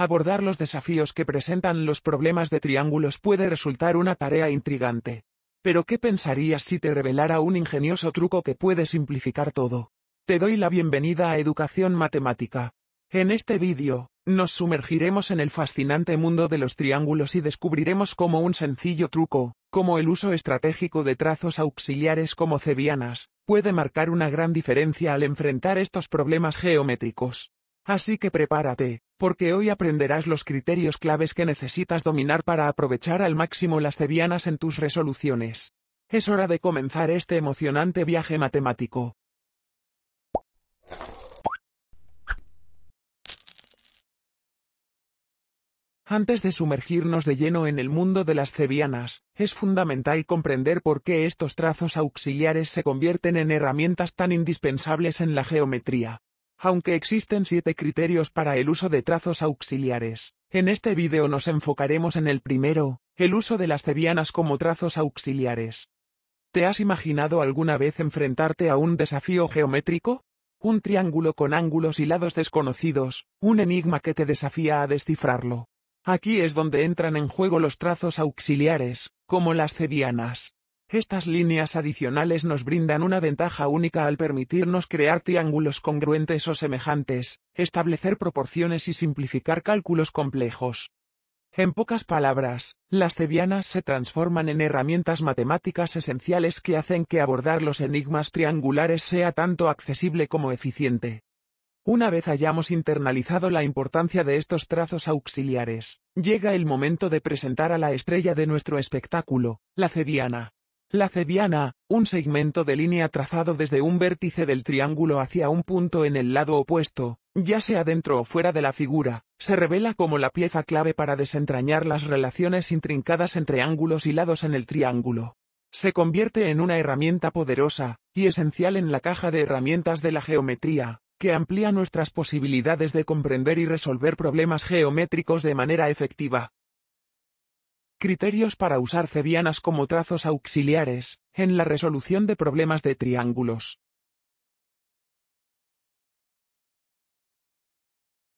Abordar los desafíos que presentan los problemas de triángulos puede resultar una tarea intrigante. Pero ¿qué pensarías si te revelara un ingenioso truco que puede simplificar todo? Te doy la bienvenida a Educación Matemática. En este vídeo, nos sumergiremos en el fascinante mundo de los triángulos y descubriremos cómo un sencillo truco, como el uso estratégico de trazos auxiliares como cebianas, puede marcar una gran diferencia al enfrentar estos problemas geométricos. Así que prepárate, porque hoy aprenderás los criterios claves que necesitas dominar para aprovechar al máximo las cebianas en tus resoluciones. Es hora de comenzar este emocionante viaje matemático. Antes de sumergirnos de lleno en el mundo de las cebianas, es fundamental comprender por qué estos trazos auxiliares se convierten en herramientas tan indispensables en la geometría. Aunque existen siete criterios para el uso de trazos auxiliares, en este vídeo nos enfocaremos en el primero, el uso de las cebianas como trazos auxiliares. ¿Te has imaginado alguna vez enfrentarte a un desafío geométrico? Un triángulo con ángulos y lados desconocidos, un enigma que te desafía a descifrarlo. Aquí es donde entran en juego los trazos auxiliares, como las cebianas. Estas líneas adicionales nos brindan una ventaja única al permitirnos crear triángulos congruentes o semejantes, establecer proporciones y simplificar cálculos complejos. En pocas palabras, las cebianas se transforman en herramientas matemáticas esenciales que hacen que abordar los enigmas triangulares sea tanto accesible como eficiente. Una vez hayamos internalizado la importancia de estos trazos auxiliares, llega el momento de presentar a la estrella de nuestro espectáculo, la cebiana. La cebiana, un segmento de línea trazado desde un vértice del triángulo hacia un punto en el lado opuesto, ya sea dentro o fuera de la figura, se revela como la pieza clave para desentrañar las relaciones intrincadas entre ángulos y lados en el triángulo. Se convierte en una herramienta poderosa, y esencial en la caja de herramientas de la geometría, que amplía nuestras posibilidades de comprender y resolver problemas geométricos de manera efectiva. Criterios para usar cebianas como trazos auxiliares, en la resolución de problemas de triángulos.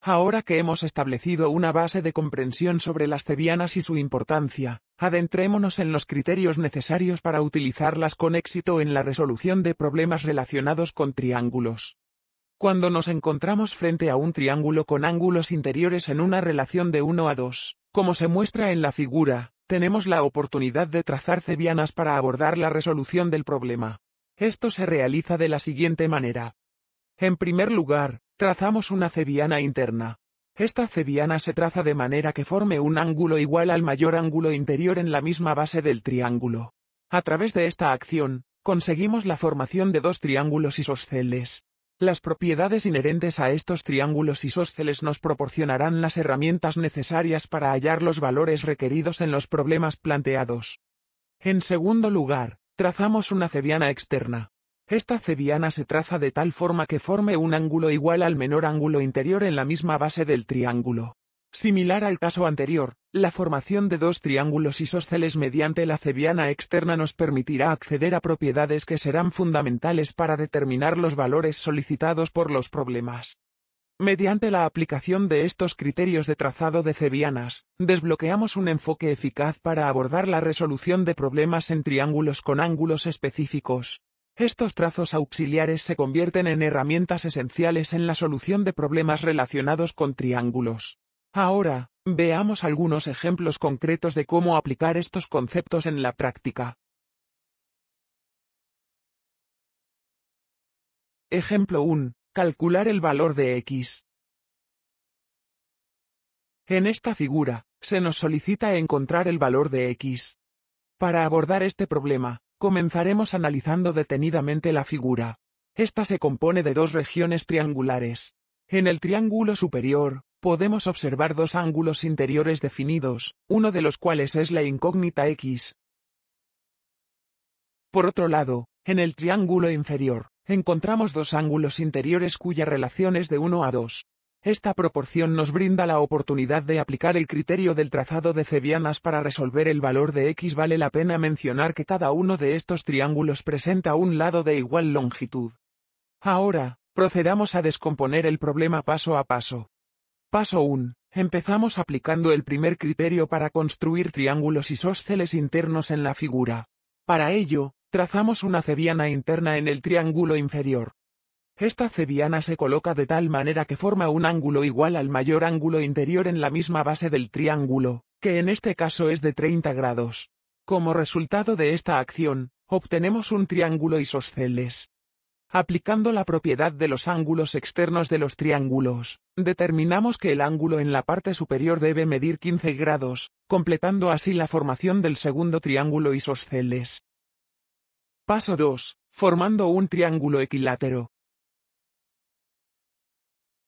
Ahora que hemos establecido una base de comprensión sobre las cebianas y su importancia, adentrémonos en los criterios necesarios para utilizarlas con éxito en la resolución de problemas relacionados con triángulos. Cuando nos encontramos frente a un triángulo con ángulos interiores en una relación de 1 a 2, como se muestra en la figura, tenemos la oportunidad de trazar cebianas para abordar la resolución del problema. Esto se realiza de la siguiente manera. En primer lugar, trazamos una cebiana interna. Esta cebiana se traza de manera que forme un ángulo igual al mayor ángulo interior en la misma base del triángulo. A través de esta acción, conseguimos la formación de dos triángulos isosceles. Las propiedades inherentes a estos triángulos isósceles nos proporcionarán las herramientas necesarias para hallar los valores requeridos en los problemas planteados. En segundo lugar, trazamos una cebiana externa. Esta cebiana se traza de tal forma que forme un ángulo igual al menor ángulo interior en la misma base del triángulo. Similar al caso anterior, la formación de dos triángulos isósceles mediante la cebiana externa nos permitirá acceder a propiedades que serán fundamentales para determinar los valores solicitados por los problemas. Mediante la aplicación de estos criterios de trazado de cebianas, desbloqueamos un enfoque eficaz para abordar la resolución de problemas en triángulos con ángulos específicos. Estos trazos auxiliares se convierten en herramientas esenciales en la solución de problemas relacionados con triángulos. Ahora, Veamos algunos ejemplos concretos de cómo aplicar estos conceptos en la práctica. Ejemplo 1. Calcular el valor de x. En esta figura, se nos solicita encontrar el valor de x. Para abordar este problema, comenzaremos analizando detenidamente la figura. Esta se compone de dos regiones triangulares. En el triángulo superior, podemos observar dos ángulos interiores definidos, uno de los cuales es la incógnita X. Por otro lado, en el triángulo inferior, encontramos dos ángulos interiores cuya relación es de 1 a 2. Esta proporción nos brinda la oportunidad de aplicar el criterio del trazado de Cebianas para resolver el valor de x. Vale la pena mencionar que cada uno de estos triángulos presenta un lado de igual longitud. Ahora, procedamos a descomponer el problema paso a paso. Paso 1. Empezamos aplicando el primer criterio para construir triángulos isósceles internos en la figura. Para ello, trazamos una cebiana interna en el triángulo inferior. Esta cebiana se coloca de tal manera que forma un ángulo igual al mayor ángulo interior en la misma base del triángulo, que en este caso es de 30 grados. Como resultado de esta acción, obtenemos un triángulo isósceles. Aplicando la propiedad de los ángulos externos de los triángulos, determinamos que el ángulo en la parte superior debe medir 15 grados, completando así la formación del segundo triángulo isosceles. Paso 2. Formando un triángulo equilátero.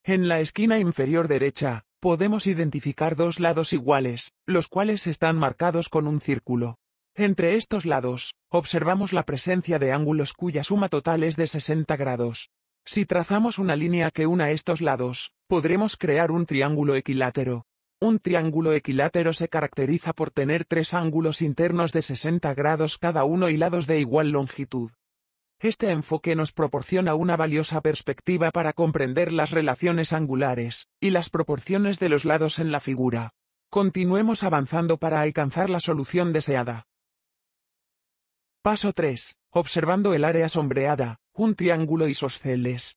En la esquina inferior derecha, podemos identificar dos lados iguales, los cuales están marcados con un círculo. Entre estos lados, observamos la presencia de ángulos cuya suma total es de 60 grados. Si trazamos una línea que una estos lados, podremos crear un triángulo equilátero. Un triángulo equilátero se caracteriza por tener tres ángulos internos de 60 grados cada uno y lados de igual longitud. Este enfoque nos proporciona una valiosa perspectiva para comprender las relaciones angulares, y las proporciones de los lados en la figura. Continuemos avanzando para alcanzar la solución deseada. Paso 3. Observando el área sombreada, un triángulo isosceles.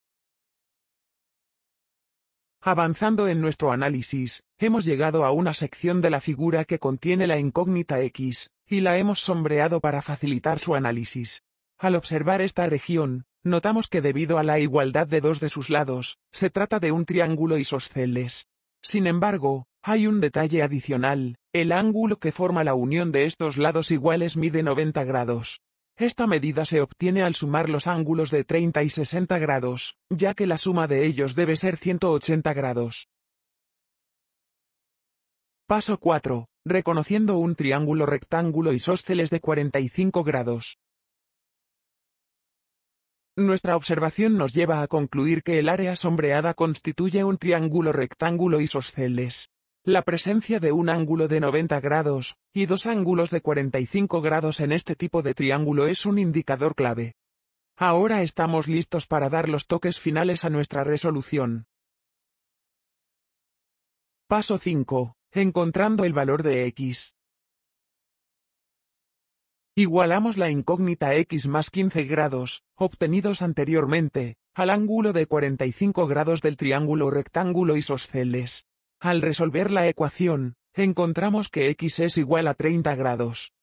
Avanzando en nuestro análisis, hemos llegado a una sección de la figura que contiene la incógnita X, y la hemos sombreado para facilitar su análisis. Al observar esta región, notamos que debido a la igualdad de dos de sus lados, se trata de un triángulo isosceles. Sin embargo, hay un detalle adicional, el ángulo que forma la unión de estos lados iguales mide 90 grados. Esta medida se obtiene al sumar los ángulos de 30 y 60 grados, ya que la suma de ellos debe ser 180 grados. Paso 4. Reconociendo un triángulo rectángulo isósceles de 45 grados. Nuestra observación nos lleva a concluir que el área sombreada constituye un triángulo rectángulo isósceles. La presencia de un ángulo de 90 grados, y dos ángulos de 45 grados en este tipo de triángulo es un indicador clave. Ahora estamos listos para dar los toques finales a nuestra resolución. Paso 5. Encontrando el valor de x. Igualamos la incógnita x más 15 grados, obtenidos anteriormente, al ángulo de 45 grados del triángulo rectángulo isosceles. Al resolver la ecuación, encontramos que x es igual a 30 grados.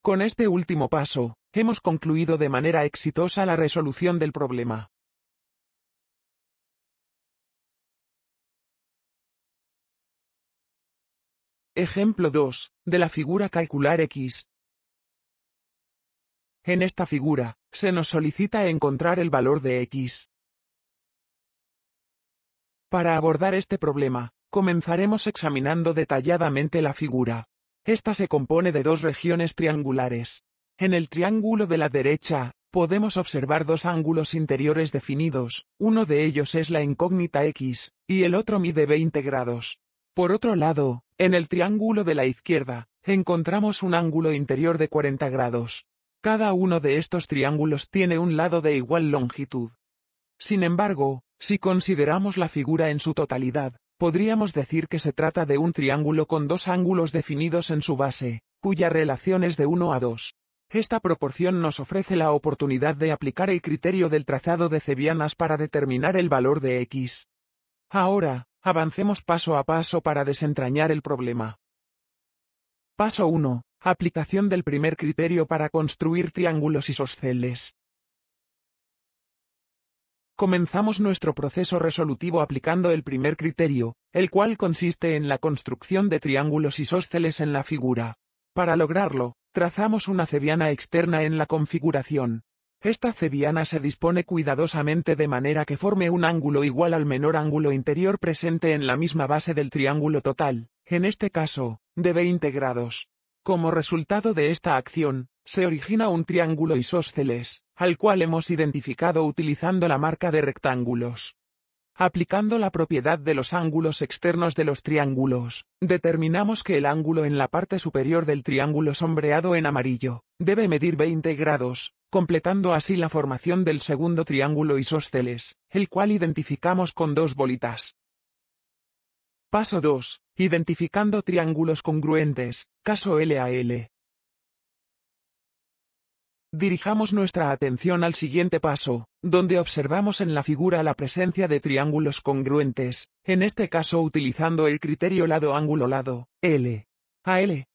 Con este último paso, hemos concluido de manera exitosa la resolución del problema. Ejemplo 2, de la figura calcular x. En esta figura, se nos solicita encontrar el valor de x. Para abordar este problema, comenzaremos examinando detalladamente la figura. Esta se compone de dos regiones triangulares. En el triángulo de la derecha, podemos observar dos ángulos interiores definidos, uno de ellos es la incógnita X, y el otro mide 20 grados. Por otro lado, en el triángulo de la izquierda, encontramos un ángulo interior de 40 grados. Cada uno de estos triángulos tiene un lado de igual longitud. Sin embargo, si consideramos la figura en su totalidad, podríamos decir que se trata de un triángulo con dos ángulos definidos en su base, cuya relación es de 1 a 2. Esta proporción nos ofrece la oportunidad de aplicar el criterio del trazado de Cebianas para determinar el valor de x. Ahora, avancemos paso a paso para desentrañar el problema. Paso 1. Aplicación del primer criterio para construir triángulos isosceles. Comenzamos nuestro proceso resolutivo aplicando el primer criterio, el cual consiste en la construcción de triángulos isósceles en la figura. Para lograrlo, trazamos una cebiana externa en la configuración. Esta cebiana se dispone cuidadosamente de manera que forme un ángulo igual al menor ángulo interior presente en la misma base del triángulo total, en este caso, de 20 grados. Como resultado de esta acción, se origina un triángulo isósceles, al cual hemos identificado utilizando la marca de rectángulos. Aplicando la propiedad de los ángulos externos de los triángulos, determinamos que el ángulo en la parte superior del triángulo sombreado en amarillo, debe medir 20 grados, completando así la formación del segundo triángulo isósceles, el cual identificamos con dos bolitas. Paso 2. Identificando triángulos congruentes, caso L. Dirijamos nuestra atención al siguiente paso, donde observamos en la figura la presencia de triángulos congruentes, en este caso utilizando el criterio lado-ángulo-lado, L. A L.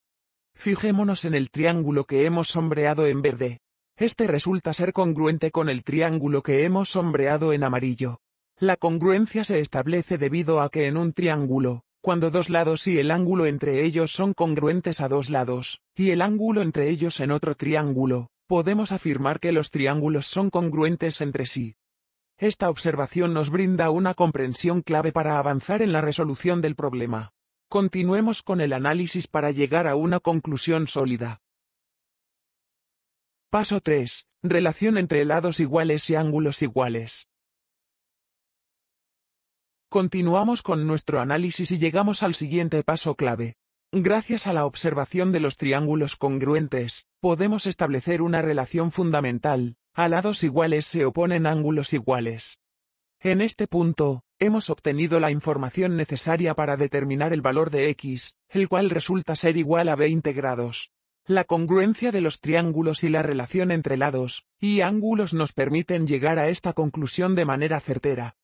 Fijémonos en el triángulo que hemos sombreado en verde. Este resulta ser congruente con el triángulo que hemos sombreado en amarillo. La congruencia se establece debido a que en un triángulo, cuando dos lados y el ángulo entre ellos son congruentes a dos lados, y el ángulo entre ellos en otro triángulo, podemos afirmar que los triángulos son congruentes entre sí. Esta observación nos brinda una comprensión clave para avanzar en la resolución del problema. Continuemos con el análisis para llegar a una conclusión sólida. Paso 3. Relación entre lados iguales y ángulos iguales. Continuamos con nuestro análisis y llegamos al siguiente paso clave, Gracias a la observación de los triángulos congruentes, podemos establecer una relación fundamental, a lados iguales se oponen ángulos iguales. En este punto, hemos obtenido la información necesaria para determinar el valor de x, el cual resulta ser igual a 20 grados. La congruencia de los triángulos y la relación entre lados y ángulos nos permiten llegar a esta conclusión de manera certera.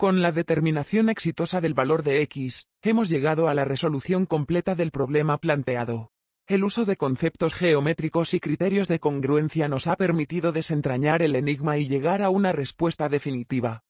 Con la determinación exitosa del valor de x, hemos llegado a la resolución completa del problema planteado. El uso de conceptos geométricos y criterios de congruencia nos ha permitido desentrañar el enigma y llegar a una respuesta definitiva.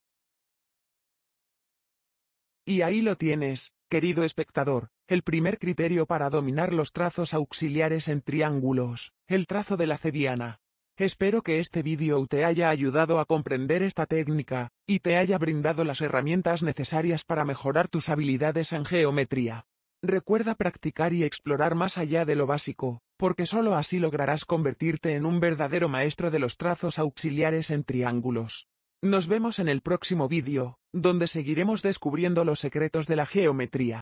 Y ahí lo tienes, querido espectador, el primer criterio para dominar los trazos auxiliares en triángulos, el trazo de la cebiana. Espero que este vídeo te haya ayudado a comprender esta técnica, y te haya brindado las herramientas necesarias para mejorar tus habilidades en geometría. Recuerda practicar y explorar más allá de lo básico, porque solo así lograrás convertirte en un verdadero maestro de los trazos auxiliares en triángulos. Nos vemos en el próximo vídeo, donde seguiremos descubriendo los secretos de la geometría.